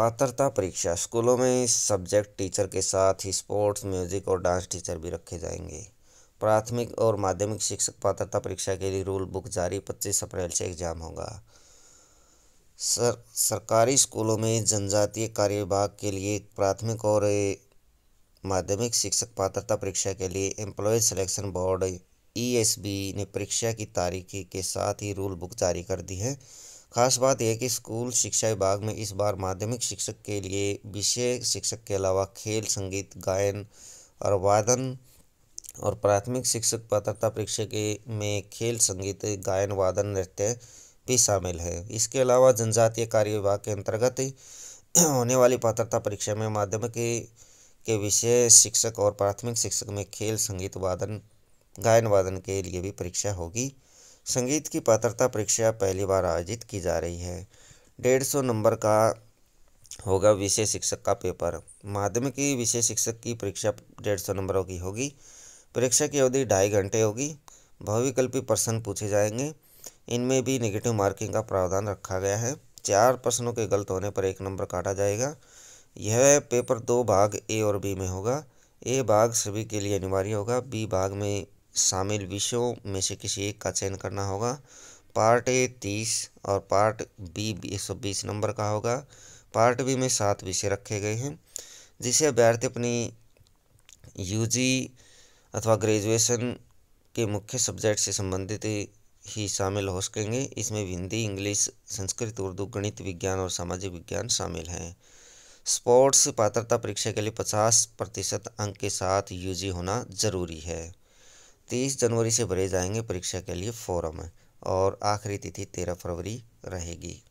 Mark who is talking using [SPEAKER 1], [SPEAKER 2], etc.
[SPEAKER 1] पात्रता परीक्षा स्कूलों में सब्जेक्ट टीचर के साथ ही स्पोर्ट्स म्यूजिक और डांस टीचर भी रखे जाएंगे प्राथमिक और माध्यमिक शिक्षक पात्रता परीक्षा के लिए रूल बुक जारी पच्चीस अप्रैल से एग्जाम होगा सर सरकारी स्कूलों में जनजातीय कार्य विभाग के लिए प्राथमिक और माध्यमिक शिक्षक पात्रता परीक्षा के लिए एम्प्लॉय सिलेक्शन बोर्ड ई ने परीक्षा की तारीख के साथ ही रूल बुक जारी कर दी है खास बात यह कि स्कूल शिक्षा विभाग में इस बार माध्यमिक शिक्षक के लिए विषय शिक्षक के अलावा खेल संगीत गायन और वादन और प्राथमिक शिक्षक पात्रता परीक्षा के में खेल संगीत गायन वादन नृत्य भी शामिल है इसके अलावा जनजातीय कार्य विभाग के अंतर्गत होने वाली पात्रता परीक्षा में माध्यमिक के विषय शिक्षक और प्राथमिक शिक्षक में खेल संगीत वादन गायन वादन के लिए भी परीक्षा होगी संगीत की पात्रता परीक्षा पहली बार आयोजित की जा रही है डेढ़ सौ नंबर का होगा विषय शिक्षक का पेपर माध्यमिक की विषय शिक्षक की परीक्षा डेढ़ सौ नंबरों की होगी परीक्षा की अवधि ढाई घंटे होगी बहुविकल्पी प्रश्न पूछे जाएंगे इनमें भी नेगेटिव मार्किंग का प्रावधान रखा गया है चार प्रश्नों के गलत होने पर एक नंबर काटा जाएगा यह पेपर दो भाग ए और बी में होगा ए भाग सभी के लिए अनिवार्य होगा बी भाग में शामिल विषयों में से किसी एक का चयन करना होगा पार्ट ए तीस और पार्ट बी एक सौ बीस नंबर का होगा पार्ट बी में सात विषय रखे गए हैं जिसे अभ्यर्थी अपनी यूजी अथवा ग्रेजुएशन के मुख्य सब्जेक्ट से संबंधित ही शामिल हो सकेंगे इसमें हिंदी इंग्लिश संस्कृत उर्दू गणित विज्ञान और सामाजिक विज्ञान शामिल हैं स्पोर्ट्स पात्रता परीक्षा के लिए 50 प्रतिशत अंक के साथ यूजी होना ज़रूरी है तीस जनवरी से भरे जाएंगे परीक्षा के लिए फॉर्म और आखिरी तिथि तेरह फरवरी रहेगी